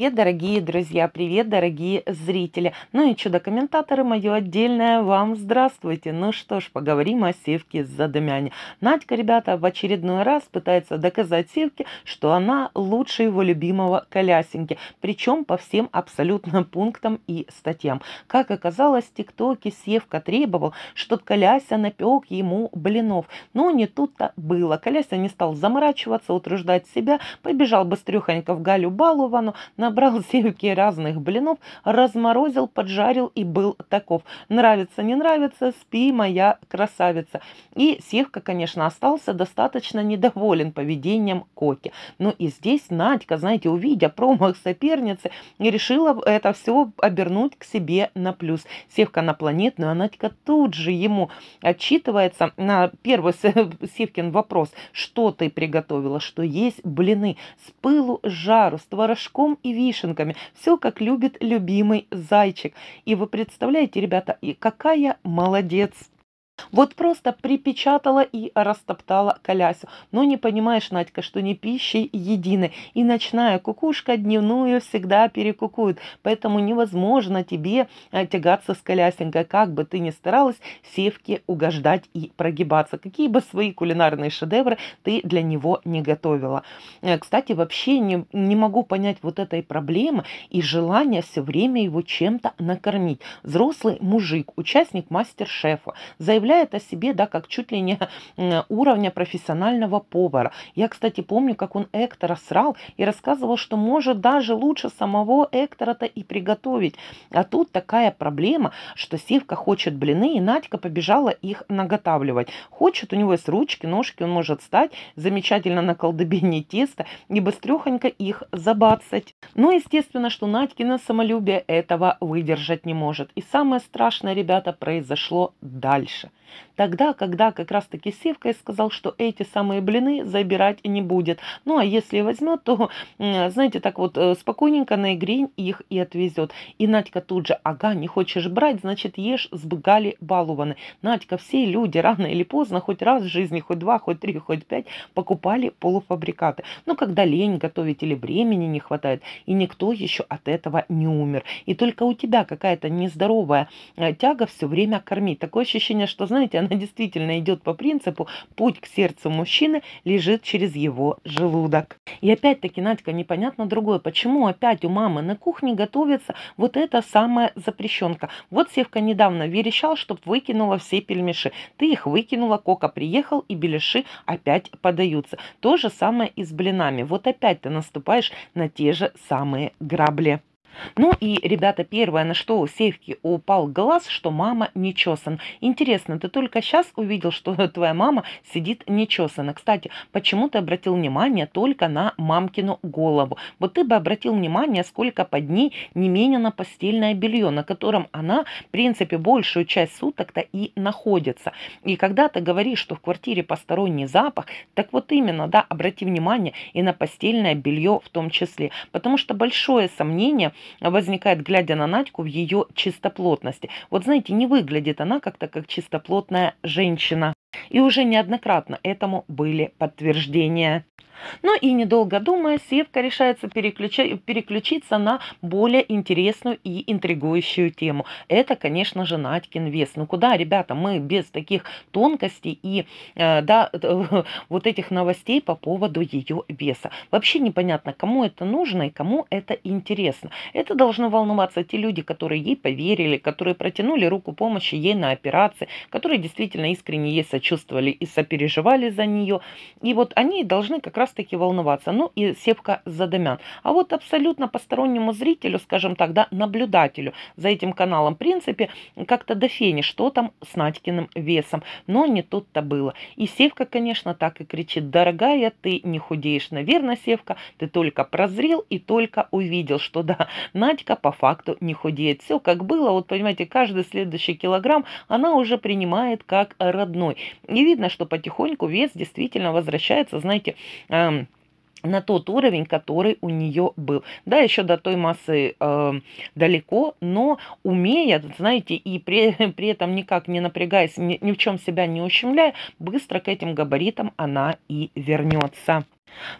Привет, дорогие друзья, привет, дорогие зрители. Ну и чудо-комментаторы, мое отдельное вам здравствуйте. Ну что ж, поговорим о севке за Надька, ребята, в очередной раз пытается доказать севке, что она лучше его любимого колясеньки. Причем по всем абсолютно пунктам и статьям. Как оказалось, в ТикТоке севка требовал, чтоб Коляся напек ему блинов. Но не тут-то было. Коляся не стал заморачиваться, утруждать себя, побежал быстрюхонько в Галю Балувану на набрал сельки разных блинов, разморозил, поджарил и был таков. Нравится, не нравится, спи, моя красавица. И Севка, конечно, остался достаточно недоволен поведением Коки. Но ну и здесь Надька, знаете, увидя промах соперницы, решила это все обернуть к себе на плюс. Севка на планетную, а Надька тут же ему отчитывается на первый Севкин вопрос, что ты приготовила, что есть блины с пылу, жару, с творожком и вишенками. Все, как любит любимый зайчик. И вы представляете, ребята, и какая молодец вот просто припечатала и растоптала колясю. Но не понимаешь, Надька, что не пищей едины. И ночная кукушка дневную всегда перекукует. Поэтому невозможно тебе э, тягаться с колясенькой. Как бы ты ни старалась севке угождать и прогибаться. Какие бы свои кулинарные шедевры ты для него не готовила. Э, кстати, вообще не, не могу понять вот этой проблемы и желания все время его чем-то накормить. Взрослый мужик, участник мастер-шефа, заявляет представляет о себе, да, как чуть ли не э, уровня профессионального повара. Я, кстати, помню, как он Эктора срал и рассказывал, что может даже лучше самого Эктора-то и приготовить. А тут такая проблема, что Севка хочет блины, и Надька побежала их наготавливать. Хочет, у него есть ручки, ножки, он может стать, замечательно на колдобине теста и быстрехонько их забацать. Но, естественно, что Надькина самолюбие этого выдержать не может. И самое страшное, ребята, произошло дальше – Тогда, когда как раз-таки Севкой сказал, что эти самые блины забирать не будет. Ну, а если возьмет, то, знаете, так вот э, спокойненько на игре их и отвезет. И Надька тут же, ага, не хочешь брать, значит, ешь, с сбыгали балованы. Надька, все люди рано или поздно, хоть раз в жизни, хоть два, хоть три, хоть пять, покупали полуфабрикаты. Ну когда лень готовить или времени не хватает, и никто еще от этого не умер. И только у тебя какая-то нездоровая э, тяга все время кормить. Такое ощущение, что, знаешь, знаете, она действительно идет по принципу «путь к сердцу мужчины лежит через его желудок». И опять-таки, Надька, непонятно другое, почему опять у мамы на кухне готовится вот эта самая запрещенка. Вот Севка недавно верещал, чтоб выкинула все пельмеши. Ты их выкинула, Кока приехал, и беляши опять подаются. То же самое и с блинами. Вот опять ты наступаешь на те же самые грабли. Ну и, ребята, первое, на что у Севки упал глаз, что мама не чесан. Интересно, ты только сейчас увидел, что твоя мама сидит не чесана. Кстати, почему ты обратил внимание только на мамкину голову? Вот ты бы обратил внимание, сколько под ней не менее на постельное белье, на котором она, в принципе, большую часть суток-то и находится. И когда ты говоришь, что в квартире посторонний запах, так вот именно, да, обрати внимание и на постельное белье в том числе. Потому что большое сомнение – возникает, глядя на Надьку, в ее чистоплотности. Вот знаете, не выглядит она как-то как чистоплотная женщина. И уже неоднократно этому были подтверждения. Но и недолго думая, Севка решается переключи- переключиться на более интересную и интригующую тему. Это, конечно же, Надькин вес. Ну куда, ребята, мы без таких тонкостей и э, да, э, вот этих новостей по поводу ее веса. Вообще непонятно, кому это нужно и кому это интересно. Это должно волноваться те люди, которые ей поверили, которые протянули руку помощи ей на операции, которые действительно искренне ей сочувствовали и сопереживали за нее. И вот они должны как раз раз-таки волноваться. Ну и Севка Задымян. А вот абсолютно постороннему зрителю, скажем так, да, наблюдателю за этим каналом, в принципе, как-то до фени, что там с Надькиным весом. Но не тут-то было. И Севка, конечно, так и кричит, дорогая, ты не худеешь. Наверное, Севка, ты только прозрел и только увидел, что да, Надька по факту не худеет. Все как было, вот понимаете, каждый следующий килограмм она уже принимает как родной. И видно, что потихоньку вес действительно возвращается, знаете, Эм, на тот уровень, который у нее был. Да, еще до той массы э, далеко, но умея, знаете, и при, при этом никак не напрягаясь, ни, ни в чем себя не ущемляя, быстро к этим габаритам она и вернется.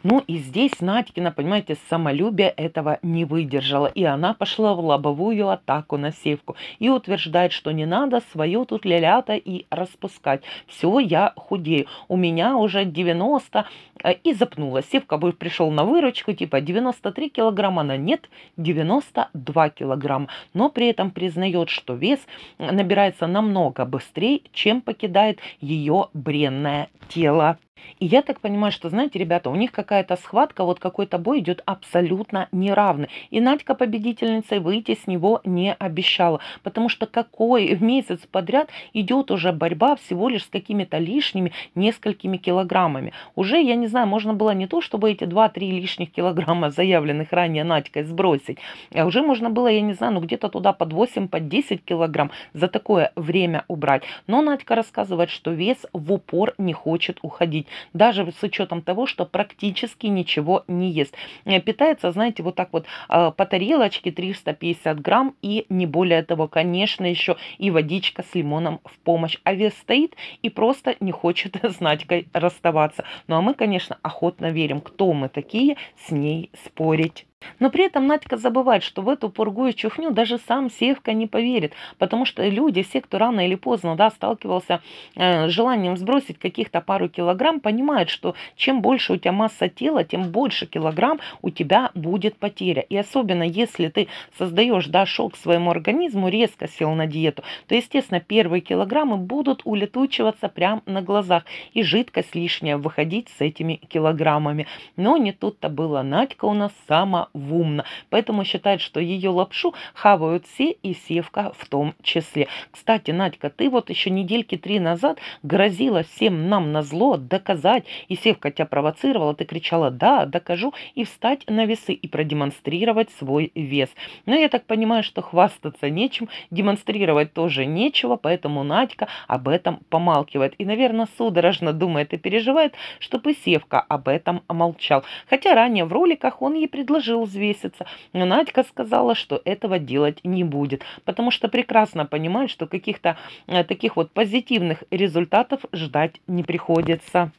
Ну и здесь Надькина, понимаете, самолюбие этого не выдержала, и она пошла в лобовую атаку на Севку и утверждает, что не надо свое тут лялято и распускать. Все, я худею, у меня уже 90, э, и запнула. Севка бы пришел на выручку, типа 93 килограмма, она нет, 92 килограмма, но при этом признает, что вес э, набирается намного быстрее, чем покидает ее бренное тело. И я так понимаю, что, знаете, ребята, у них какая-то схватка, вот какой-то бой идет абсолютно неравный. И Надька победительница выйти с него не обещала, потому что какой месяц подряд идет уже борьба всего лишь с какими-то лишними несколькими килограммами. Уже, я не знаю, можно было не то, чтобы эти 2-3 лишних килограмма, заявленных ранее Надькой, сбросить, а уже можно было, я не знаю, ну где-то туда под 8, под 10 килограмм за такое время убрать. Но Надька рассказывает, что вес в упор не хочет уходить даже с учетом того, что практически ничего не ест. Э, питается, знаете, вот так вот э, по тарелочке 350 грамм и не более того, конечно, еще и водичка с лимоном в помощь. А вес стоит и просто не хочет с Надькой расставаться. Ну а мы, конечно, охотно верим, кто мы такие, с ней спорить. Но при этом Надька забывает, что в эту и чухню даже сам Севка не поверит, потому что люди, все, кто рано или поздно да, сталкивался э, с желанием сбросить каких-то пару килограмм, понимают, что чем больше у тебя масса тела, тем больше килограмм у тебя будет потеря. И особенно если ты создаешь да, шок своему организму, резко сел на диету, то, естественно, первые килограммы будут улетучиваться прямо на глазах, и жидкость лишняя выходить с этими килограммами. Но не тут-то было. Надька у нас сама умно. Поэтому считает, что ее лапшу хавают все и севка в том числе. Кстати, Надька, ты вот еще недельки три назад грозила всем нам на зло доказать, и севка тебя провоцировала, ты кричала «да, докажу» и встать на весы и продемонстрировать свой вес. Но я так понимаю, что хвастаться нечем, демонстрировать тоже нечего, поэтому Надька об этом помалкивает. И, наверное, судорожно думает и переживает, чтобы Севка об этом молчал. Хотя ранее в роликах он ей предложил решил взвеситься. Но Надька сказала, что этого делать не будет, потому что прекрасно понимает, что каких-то э, таких вот позитивных результатов ждать не приходится.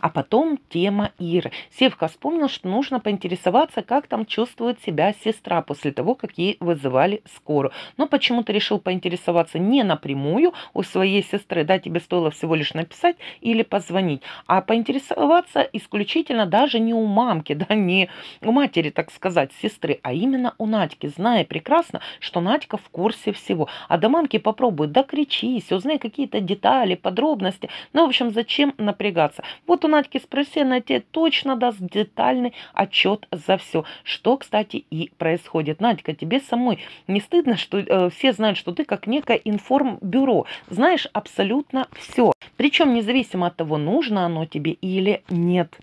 А потом тема Иры. Севка вспомнил, что нужно поинтересоваться, как там чувствует себя сестра после того, как ей вызывали скорую. Но почему-то решил поинтересоваться не напрямую у своей сестры, да, тебе стоило всего лишь написать или позвонить, а поинтересоваться исключительно даже не у мамки, да, не у матери, так сказать, сестры, а именно у Надьки, зная прекрасно, что Надька в курсе всего. А до мамки попробуй докричись, узнай какие-то детали, подробности. Ну, в общем, зачем напрягаться? Вот вот у Надьки спроси, она тебе точно даст детальный отчет за все, что, кстати, и происходит. Надька, тебе самой не стыдно, что э, все знают, что ты как некое информбюро, знаешь абсолютно все. Причем независимо от того, нужно оно тебе или нет.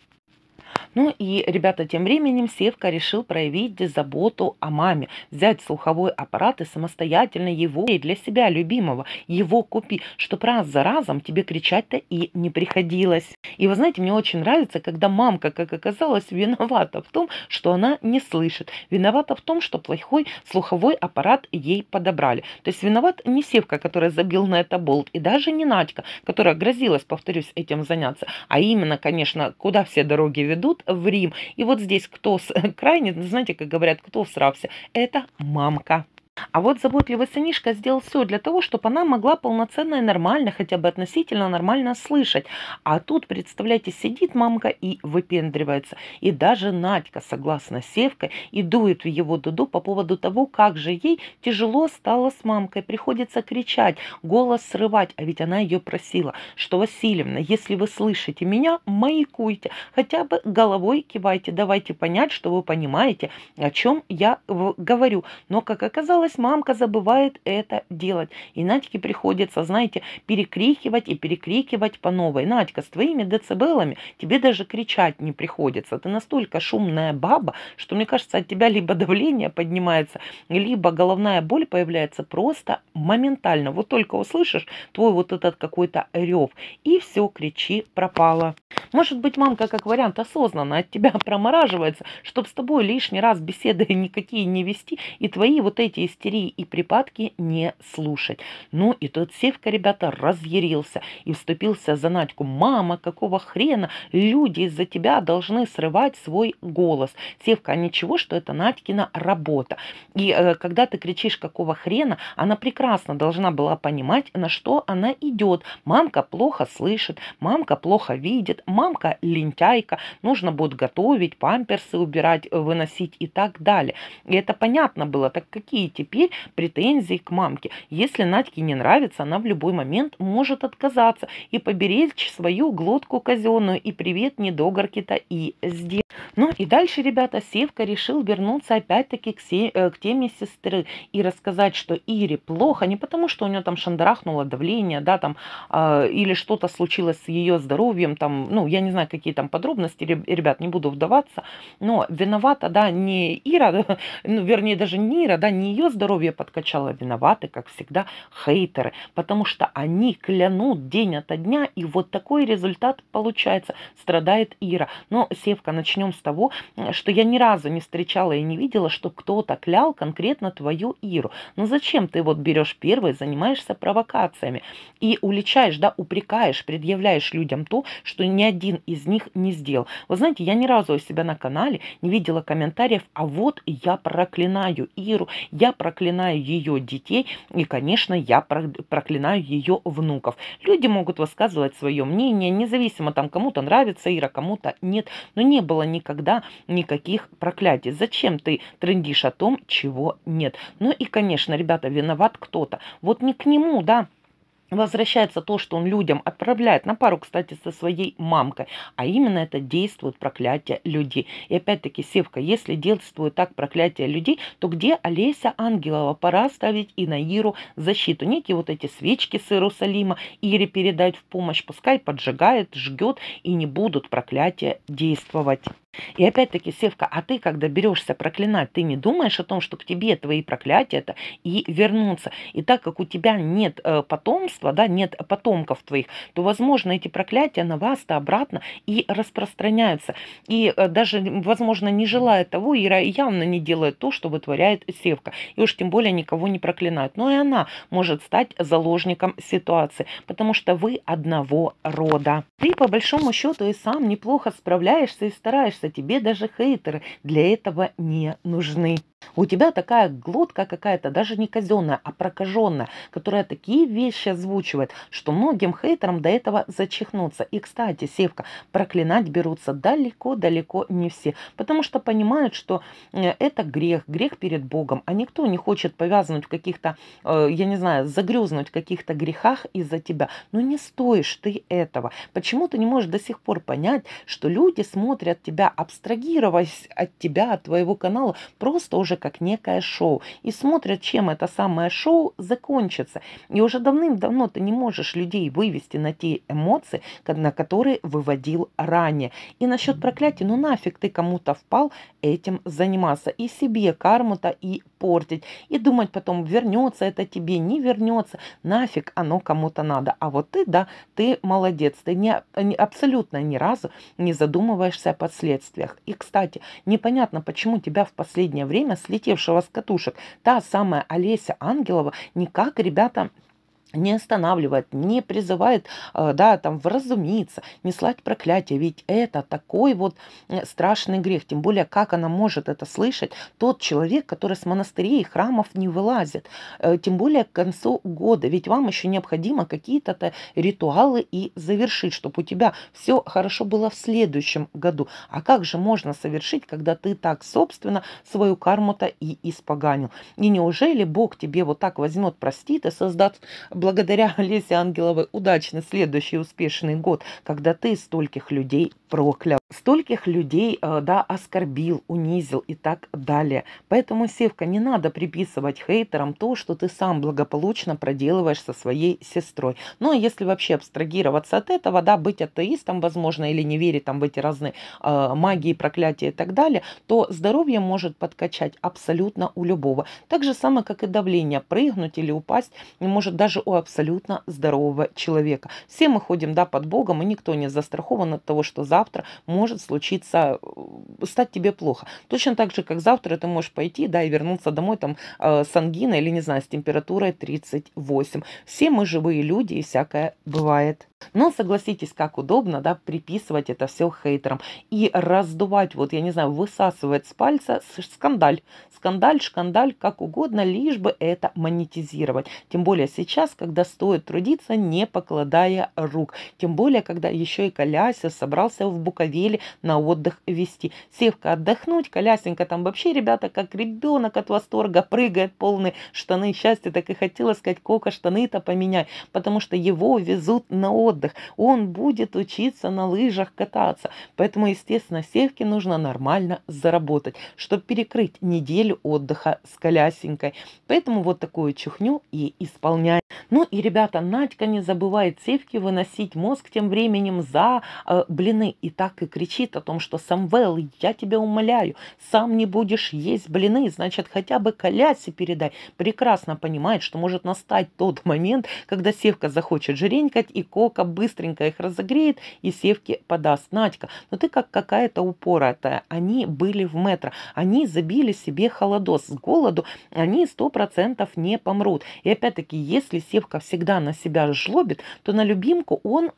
Ну и, ребята, тем временем Севка решил проявить заботу о маме, взять слуховой аппарат и самостоятельно его и для себя любимого, его купи, чтоб раз за разом тебе кричать-то и не приходилось. И вы знаете, мне очень нравится, когда мамка, как оказалось, виновата в том, что она не слышит, виновата в том, что плохой слуховой аппарат ей подобрали. То есть виноват не Севка, который забил на это болт, и даже не Надька, которая грозилась, повторюсь, этим заняться, а именно, конечно, куда все дороги ведут, в Рим. И вот здесь кто, крайне, знаете, как говорят, кто всрався? Это мамка. А вот заботливый сынишка сделал все для того, чтобы она могла полноценно и нормально, хотя бы относительно нормально слышать. А тут, представляете, сидит мамка и выпендривается. И даже Надька согласно Севка и дует в его дуду по поводу того, как же ей тяжело стало с мамкой. Приходится кричать, голос срывать, а ведь она ее просила, что Васильевна, если вы слышите меня, маякуйте, хотя бы головой кивайте, давайте понять, что вы понимаете, о чем я говорю. Но, как оказалось, Порой мамка забывает это делать. И Надьке приходится, знаете, перекрикивать и перекрикивать по новой. Надька, с твоими децибелами тебе даже кричать не приходится. Ты настолько шумная баба, что, мне кажется, от тебя либо давление поднимается, либо головная боль появляется просто моментально. Вот только услышишь твой вот этот какой-то рев, и все, кричи, пропало. Может быть, мамка, как вариант, осознанно от тебя промораживается, чтобы с тобой лишний раз беседы никакие не вести, и твои вот эти истерии и припадки не слушать. Ну и тот Севка, ребята, разъярился и вступился за Надьку. «Мама, какого хрена? Люди из-за тебя должны срывать свой голос. Севка, а ничего, что это Надькина работа. И э, когда ты кричишь, какого хрена, она прекрасно должна была понимать, на что она идет. Мамка плохо слышит, мамка плохо видит, мамка лентяйка, нужно будет готовить, памперсы убирать, выносить и так далее. И это понятно было, так какие теперь претензий к мамке. Если Надьке не нравится, она в любой момент может отказаться и поберечь свою глотку казенную и привет недогорки-то и сделать. Ну и дальше, ребята, Севка решил вернуться опять-таки к, се... Э, к теме сестры и рассказать, что Ире плохо не потому, что у нее там шандарахнуло давление, да, там, э, или что-то случилось с ее здоровьем, там, ну, я не знаю, какие там подробности, ребят, не буду вдаваться, но виновата, да, не Ира, ну, вернее, даже не Ира, да, не ее здоровье подкачало, виноваты, как всегда, хейтеры, потому что они клянут день ото дня, и вот такой результат получается, страдает Ира. Но, Севка, начнем с того, что я ни разу не встречала и не видела, что кто-то клял конкретно твою Иру. Но ну зачем ты вот берешь первый, занимаешься провокациями и уличаешь, да, упрекаешь, предъявляешь людям то, что ни один из них не сделал. Вы знаете, я ни разу у себя на канале не видела комментариев, а вот я проклинаю Иру, я проклинаю ее детей, и, конечно, я проклинаю ее внуков. Люди могут высказывать свое мнение, независимо там кому-то нравится Ира, кому-то нет, но не было никогда никаких проклятий. Зачем ты трендишь о том, чего нет? Ну и, конечно, ребята, виноват кто-то. Вот не к нему, да, возвращается то, что он людям отправляет на пару, кстати, со своей мамкой, а именно это действует проклятие людей. И опять-таки, Севка, если действует так проклятие людей, то где Олеся Ангелова? Пора ставить и на Иру защиту. Некие вот эти свечки с Иерусалима Ире передать в помощь, пускай поджигает, жгет и не будут проклятия действовать. И опять-таки, Севка, а ты, когда берешься проклинать, ты не думаешь о том, что к тебе твои проклятия это и вернутся. И так как у тебя нет э, потомства, да, нет потомков твоих, то, возможно, эти проклятия на вас-то обратно и распространяются. И э, даже, возможно, не желая того, Ира явно не делает то, что вытворяет Севка. И уж тем более никого не проклинает. Но и она может стать заложником ситуации, потому что вы одного рода. Ты, по большому счету, и сам неплохо справляешься и стараешься тебе даже хейтеры для этого не нужны. У тебя такая глотка какая-то, даже не казенная, а прокаженная, которая такие вещи озвучивает, что многим хейтерам до этого зачихнуться. И, кстати, Севка, проклинать берутся далеко-далеко не все, потому что понимают, что э, это грех, грех перед Богом, а никто не хочет повязнуть в каких-то, э, я не знаю, загрюзнуть в каких-то грехах из-за тебя. Но не стоишь ты этого. Почему ты не можешь до сих пор понять, что люди смотрят тебя, абстрагируясь от тебя, от твоего канала, просто уже тоже как некое шоу. И смотрят, чем это самое шоу закончится. И уже давным-давно ты не можешь людей вывести на те эмоции, на которые выводил ранее. И насчет проклятий, ну нафиг ты кому-то впал этим заниматься. И себе карму-то и портить и думать потом, вернется это тебе, не вернется, нафиг оно кому-то надо. А вот ты, да, ты молодец, ты не, абсолютно ни разу не задумываешься о последствиях. И, кстати, непонятно, почему тебя в последнее время, слетевшего с катушек, та самая Олеся Ангелова, никак, ребята, не останавливает, не призывает, э, да, там, вразумиться, не слать проклятие, ведь это такой вот э, страшный грех, тем более, как она может это слышать, тот человек, который с монастырей и храмов не вылазит, э, тем более к концу года, ведь вам еще необходимо какие-то ритуалы и завершить, чтобы у тебя все хорошо было в следующем году, а как же можно совершить, когда ты так, собственно, свою карму-то и испоганил, и неужели Бог тебе вот так возьмет, простит и создаст благодаря Олесе Ангеловой удачный следующий успешный год, когда ты стольких людей проклял стольких людей э, да, оскорбил, унизил и так далее. Поэтому, Севка, не надо приписывать хейтерам то, что ты сам благополучно проделываешь со своей сестрой. Ну, а если вообще абстрагироваться от этого, да, быть атеистом, возможно, или не верить там в эти разные э, магии, проклятия и так далее, то здоровье может подкачать абсолютно у любого. Так же самое, как и давление. Прыгнуть или упасть может даже у абсолютно здорового человека. Все мы ходим, да, под Богом, и никто не застрахован от того, что завтра может может случиться, э, стать тебе плохо. Точно так же, как завтра ты можешь пойти, да, и вернуться домой там э, с ангиной или, не знаю, с температурой 38. Все мы живые люди и всякое бывает. Но ну, согласитесь, как удобно, да, приписывать это все хейтерам и раздувать, вот, я не знаю, высасывать с пальца скандаль, скандаль, шкандаль, как угодно, лишь бы это монетизировать. Тем более сейчас, когда стоит трудиться, не покладая рук. Тем более, когда еще и Коляся собрался в Буковеле на отдых вести. Севка отдохнуть, Колясенька там вообще, ребята, как ребенок от восторга, прыгает полные штаны счастья, так и хотела сказать, Кока, штаны-то поменяй, потому что его везут на отдых отдых, он будет учиться на лыжах кататься. Поэтому, естественно, севке нужно нормально заработать, чтобы перекрыть неделю отдыха с колясенькой. Поэтому вот такую чухню и исполняй. Ну и, ребята, Надька не забывает севки выносить мозг тем временем за э, блины. И так и кричит о том, что Самвел, я тебя умоляю, сам не будешь есть блины, значит, хотя бы колясе передай. Прекрасно понимает, что может настать тот момент, когда севка захочет жренькать и кока Натка быстренько их разогреет и севки подаст. Надька, ну ты как какая-то упоротая. Они были в метро. Они забили себе холодос. С голоду они сто процентов не помрут. И опять-таки, если севка всегда на себя жлобит, то на любимку он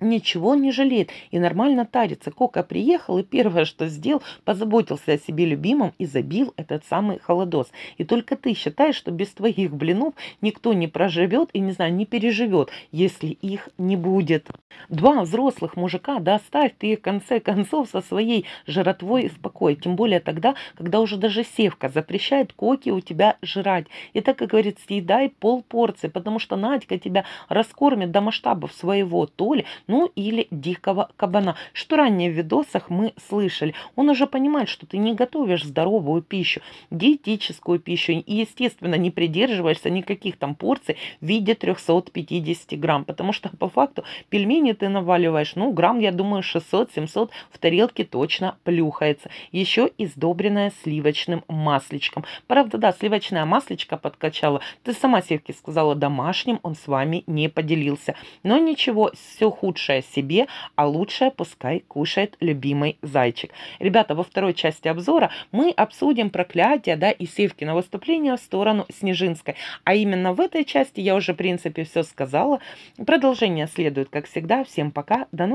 ничего не жалеет и нормально тарится. Кока приехал и первое, что сделал, позаботился о себе любимом и забил этот самый холодос. И только ты считаешь, что без твоих блинов никто не проживет и, не знаю, не переживет, если их не будет. Два взрослых мужика, да ты их в конце концов со своей жиротвой и спокой. Тем более тогда, когда уже даже севка запрещает коки у тебя жрать. И так, как говорит, съедай пол порции, потому что Надька тебя раскормит до масштабов своего то ли, ну или дикого кабана, что ранее в видосах мы слышали. Он уже понимает, что ты не готовишь здоровую пищу, диетическую пищу, и, естественно, не придерживаешься никаких там порций в виде 350 грамм, потому что по факту пельмени ты наваливаешь, ну, грамм, я думаю, 600-700 в тарелке точно плюхается. Еще и сдобренная сливочным масличком. Правда, да, сливочное маслечко подкачала. Ты сама, Севки, сказала домашним, он с вами не поделился. Но ничего, все худшее лучшее себе, а лучшее пускай кушает любимый зайчик. Ребята, во второй части обзора мы обсудим проклятие да, и севки на выступление в сторону Снежинской. А именно в этой части я уже, в принципе, все сказала. Продолжение следует, как всегда. Всем пока, до новых встреч!